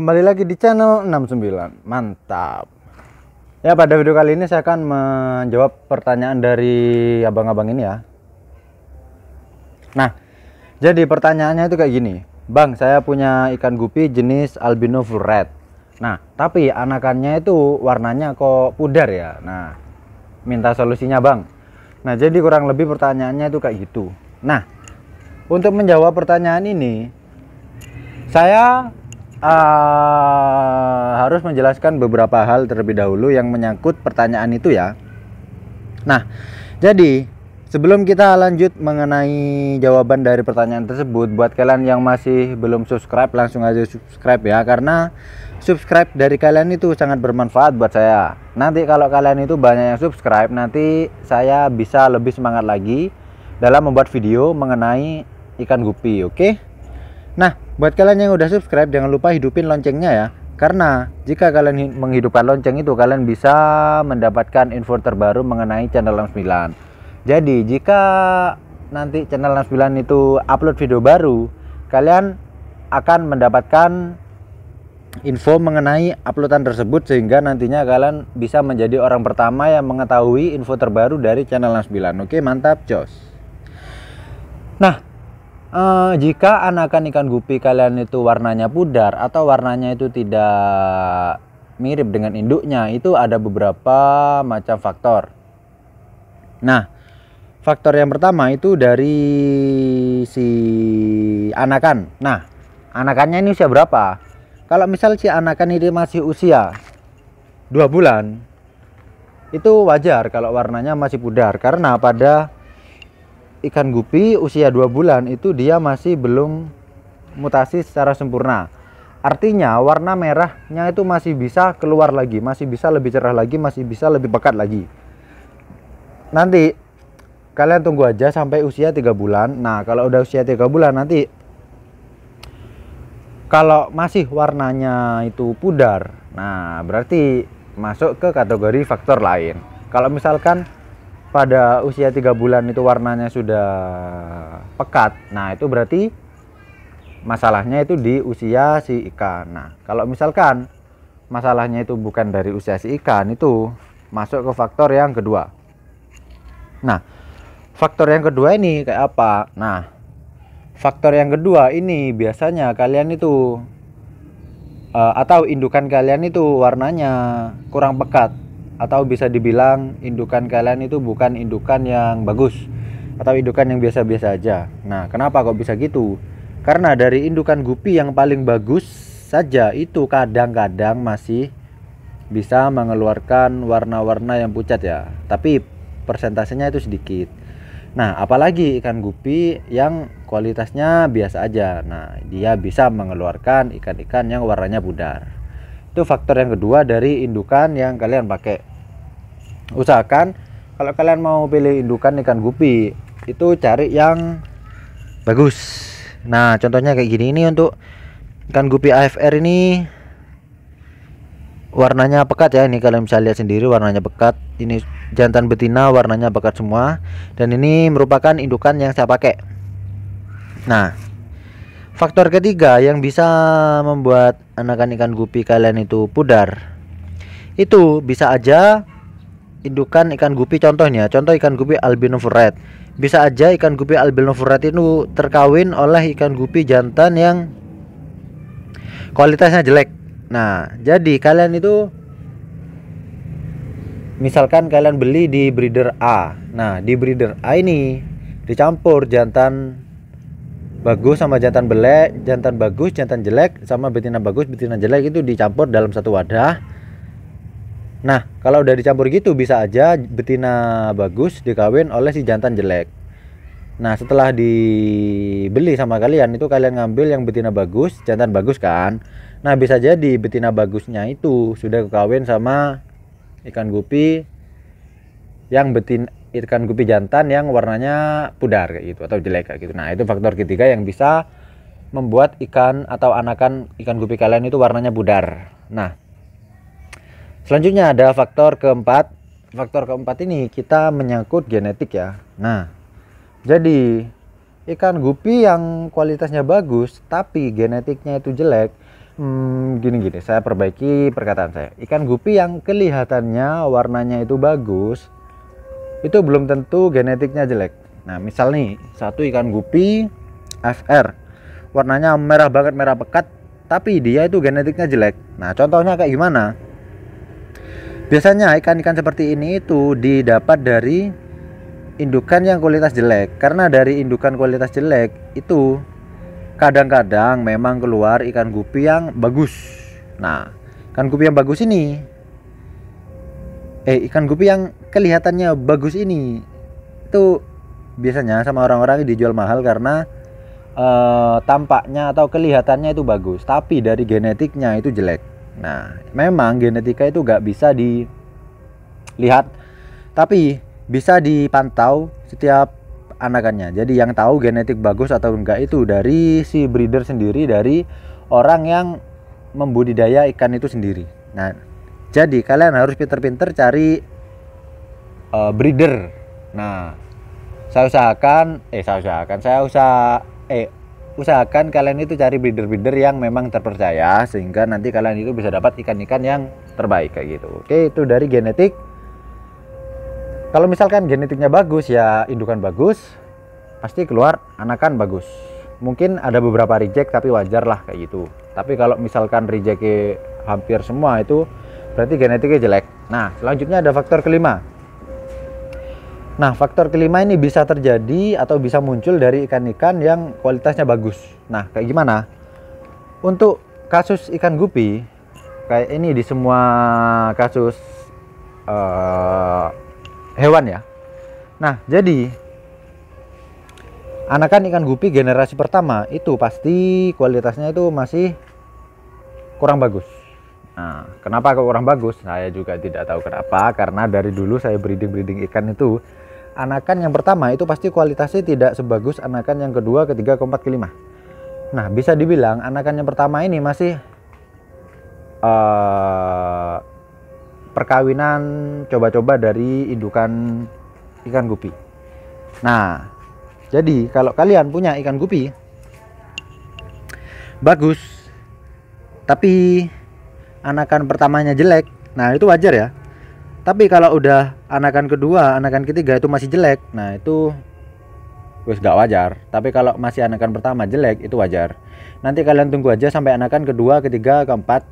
Kembali lagi di channel 69. Mantap. Ya, pada video kali ini saya akan menjawab pertanyaan dari abang-abang ini ya. Nah, jadi pertanyaannya itu kayak gini. Bang, saya punya ikan gupi jenis albino full red. Nah, tapi anakannya itu warnanya kok pudar ya. Nah, minta solusinya, Bang. Nah, jadi kurang lebih pertanyaannya itu kayak gitu. Nah, untuk menjawab pertanyaan ini, saya uh, harus menjelaskan beberapa hal terlebih dahulu yang menyangkut pertanyaan itu ya. Nah, jadi sebelum kita lanjut mengenai jawaban dari pertanyaan tersebut, buat kalian yang masih belum subscribe langsung aja subscribe ya karena subscribe dari kalian itu sangat bermanfaat buat saya. Nanti kalau kalian itu banyak yang subscribe, nanti saya bisa lebih semangat lagi dalam membuat video mengenai ikan guppy, oke? Okay? Nah, buat kalian yang udah subscribe jangan lupa hidupin loncengnya ya. Karena jika kalian menghidupkan lonceng itu kalian bisa mendapatkan info terbaru mengenai channel 69. Jadi, jika nanti channel 69 itu upload video baru, kalian akan mendapatkan info mengenai uploadan tersebut sehingga nantinya kalian bisa menjadi orang pertama yang mengetahui info terbaru dari channel 69. Oke, mantap, Jos. Nah, Uh, jika anakan ikan gupi kalian itu warnanya pudar atau warnanya itu tidak mirip dengan induknya, itu ada beberapa macam faktor. Nah, faktor yang pertama itu dari si anakan. Nah, anakannya ini usia berapa? Kalau misal si anakan ini masih usia dua bulan, itu wajar kalau warnanya masih pudar karena pada ikan gupi usia 2 bulan itu dia masih belum mutasi secara sempurna. Artinya warna merahnya itu masih bisa keluar lagi, masih bisa lebih cerah lagi, masih bisa lebih pekat lagi. Nanti kalian tunggu aja sampai usia 3 bulan. Nah, kalau udah usia 3 bulan nanti kalau masih warnanya itu pudar, nah berarti masuk ke kategori faktor lain. Kalau misalkan pada usia tiga bulan itu warnanya sudah pekat, nah itu berarti masalahnya itu di usia si ikan. Nah, kalau misalkan masalahnya itu bukan dari usia si ikan, itu masuk ke faktor yang kedua. Nah, faktor yang kedua ini kayak apa? Nah, faktor yang kedua ini biasanya kalian itu eh, atau indukan kalian itu warnanya kurang pekat atau bisa dibilang indukan kalian itu bukan indukan yang bagus atau indukan yang biasa-biasa aja. Nah, kenapa kok bisa gitu? Karena dari indukan gupi yang paling bagus saja itu kadang-kadang masih bisa mengeluarkan warna-warna yang pucat ya. Tapi persentasenya itu sedikit. Nah, apalagi ikan gupi yang kualitasnya biasa aja. Nah, dia bisa mengeluarkan ikan-ikan yang warnanya pudar. Itu faktor yang kedua dari indukan yang kalian pakai usahakan kalau kalian mau pilih indukan ikan gupi itu cari yang bagus nah contohnya kayak gini ini untuk ikan gupi AFR ini warnanya pekat ya ini kalian bisa lihat sendiri warnanya pekat ini jantan betina warnanya pekat semua dan ini merupakan indukan yang saya pakai nah faktor ketiga yang bisa membuat anakan ikan gupi kalian itu pudar itu bisa aja indukan ikan gupi contohnya contoh ikan gupi albino furet bisa aja ikan gupi albino furet itu terkawin oleh ikan gupi jantan yang kualitasnya jelek nah jadi kalian itu misalkan kalian beli di breeder A nah di breeder A ini dicampur jantan bagus sama jantan belek, jantan bagus, jantan jelek, sama betina bagus, betina jelek itu dicampur dalam satu wadah. Nah, kalau udah dicampur gitu bisa aja betina bagus dikawin oleh si jantan jelek. Nah, setelah dibeli sama kalian itu kalian ngambil yang betina bagus, jantan bagus kan? Nah, bisa jadi betina bagusnya itu sudah kawin sama ikan gupi yang betin ikan gupi jantan yang warnanya pudar kayak gitu atau jelek kayak gitu. Nah, itu faktor ketiga yang bisa membuat ikan atau anakan ikan gupi kalian itu warnanya pudar. Nah, Selanjutnya ada faktor keempat. Faktor keempat ini kita menyangkut genetik ya. Nah, jadi ikan gupi yang kualitasnya bagus tapi genetiknya itu jelek, hmm, gini gini saya perbaiki perkataan saya. Ikan gupi yang kelihatannya warnanya itu bagus itu belum tentu genetiknya jelek. Nah, misal nih satu ikan gupi FR warnanya merah banget merah pekat tapi dia itu genetiknya jelek. Nah, contohnya kayak gimana? Biasanya ikan-ikan seperti ini itu didapat dari indukan yang kualitas jelek. Karena dari indukan kualitas jelek itu kadang-kadang memang keluar ikan gupi yang bagus. Nah, ikan gupi yang bagus ini eh ikan gupi yang kelihatannya bagus ini itu biasanya sama orang-orang dijual mahal karena uh, tampaknya atau kelihatannya itu bagus, tapi dari genetiknya itu jelek. Nah, memang genetika itu gak bisa dilihat, tapi bisa dipantau setiap anakannya. Jadi yang tahu genetik bagus atau enggak itu dari si breeder sendiri, dari orang yang membudidaya ikan itu sendiri. Nah, jadi kalian harus pinter-pinter cari uh, breeder. Nah, saya usahakan, eh saya usahakan, saya usah eh usahakan kalian itu cari breeder-breeder yang memang terpercaya sehingga nanti kalian itu bisa dapat ikan-ikan yang terbaik kayak gitu. Oke, itu dari genetik. Kalau misalkan genetiknya bagus ya indukan bagus, pasti keluar anakan bagus. Mungkin ada beberapa reject tapi wajar lah kayak gitu. Tapi kalau misalkan rejectnya hampir semua itu berarti genetiknya jelek. Nah, selanjutnya ada faktor kelima, Nah, faktor kelima ini bisa terjadi atau bisa muncul dari ikan-ikan yang kualitasnya bagus. Nah, kayak gimana? Untuk kasus ikan gupi, kayak ini di semua kasus uh, hewan ya. Nah, jadi anakan ikan gupi generasi pertama itu pasti kualitasnya itu masih kurang bagus. Nah, kenapa kurang bagus? Saya juga tidak tahu kenapa, karena dari dulu saya breeding-breeding ikan itu anakan yang pertama itu pasti kualitasnya tidak sebagus anakan yang kedua, ketiga, keempat, kelima. Nah, bisa dibilang anakan yang pertama ini masih uh, perkawinan coba-coba dari indukan ikan gupi. Nah, jadi kalau kalian punya ikan gupi bagus tapi anakan pertamanya jelek, nah itu wajar ya tapi kalau udah anakan kedua anakan ketiga itu masih jelek nah itu wis gak wajar tapi kalau masih anakan pertama jelek itu wajar nanti kalian tunggu aja sampai anakan kedua ketiga keempat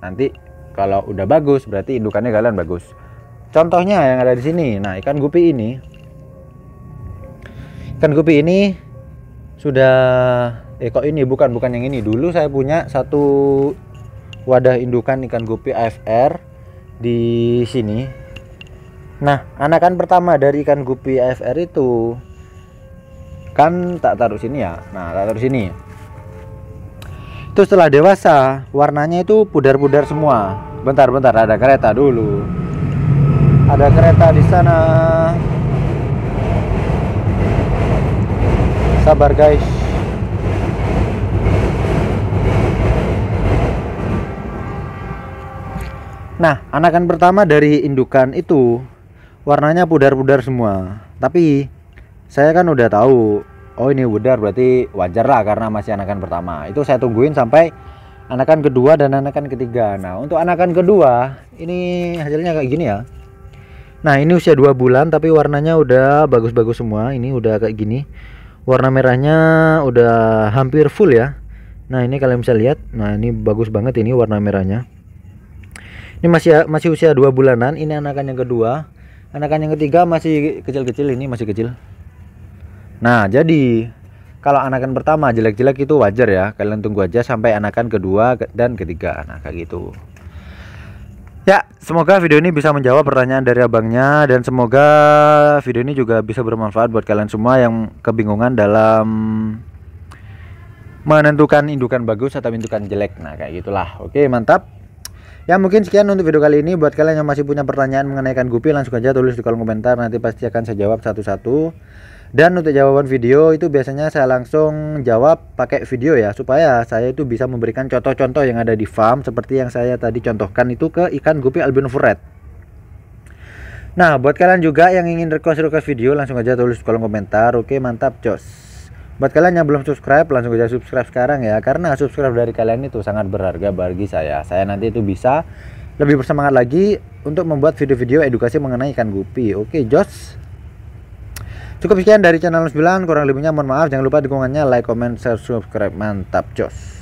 nanti kalau udah bagus berarti indukannya kalian bagus contohnya yang ada di sini nah ikan gupi ini ikan gupi ini sudah eh kok ini bukan bukan yang ini dulu saya punya satu wadah indukan ikan gupi AFR di sini. Nah, anakan pertama dari ikan guppy AFR itu kan tak taruh sini ya. Nah, tak taruh sini. Terus setelah dewasa, warnanya itu pudar-pudar semua. Bentar-bentar ada kereta dulu. Ada kereta di sana. Sabar guys. Nah, anakan pertama dari indukan itu warnanya pudar-pudar semua. Tapi saya kan udah tahu, oh ini pudar berarti wajar lah karena masih anakan pertama. Itu saya tungguin sampai anakan kedua dan anakan ketiga. Nah, untuk anakan kedua ini hasilnya kayak gini ya. Nah, ini usia 2 bulan tapi warnanya udah bagus-bagus semua. Ini udah kayak gini. Warna merahnya udah hampir full ya. Nah, ini kalian bisa lihat. Nah, ini bagus banget ini warna merahnya ini masih masih usia dua bulanan ini anakan yang kedua anakan yang ketiga masih kecil-kecil ini masih kecil nah jadi kalau anakan pertama jelek-jelek itu wajar ya kalian tunggu aja sampai anakan kedua dan ketiga nah kayak gitu Ya, semoga video ini bisa menjawab pertanyaan dari abangnya dan semoga video ini juga bisa bermanfaat buat kalian semua yang kebingungan dalam menentukan indukan bagus atau indukan jelek. Nah, kayak gitulah. Oke, mantap. Ya mungkin sekian untuk video kali ini Buat kalian yang masih punya pertanyaan mengenai ikan gupi Langsung aja tulis di kolom komentar Nanti pasti akan saya jawab satu-satu Dan untuk jawaban video itu biasanya saya langsung jawab pakai video ya Supaya saya itu bisa memberikan contoh-contoh yang ada di farm Seperti yang saya tadi contohkan itu ke ikan gupi albino furet Nah buat kalian juga yang ingin request-request video Langsung aja tulis di kolom komentar Oke mantap jos Buat kalian yang belum subscribe, langsung aja subscribe sekarang ya. Karena subscribe dari kalian itu sangat berharga bagi saya. Saya nanti itu bisa lebih bersemangat lagi untuk membuat video-video edukasi mengenai ikan gupi. Oke, Jos. Cukup sekian dari channel 9. Kurang lebihnya mohon maaf. Jangan lupa dukungannya like, comment, share, subscribe. Mantap, Jos.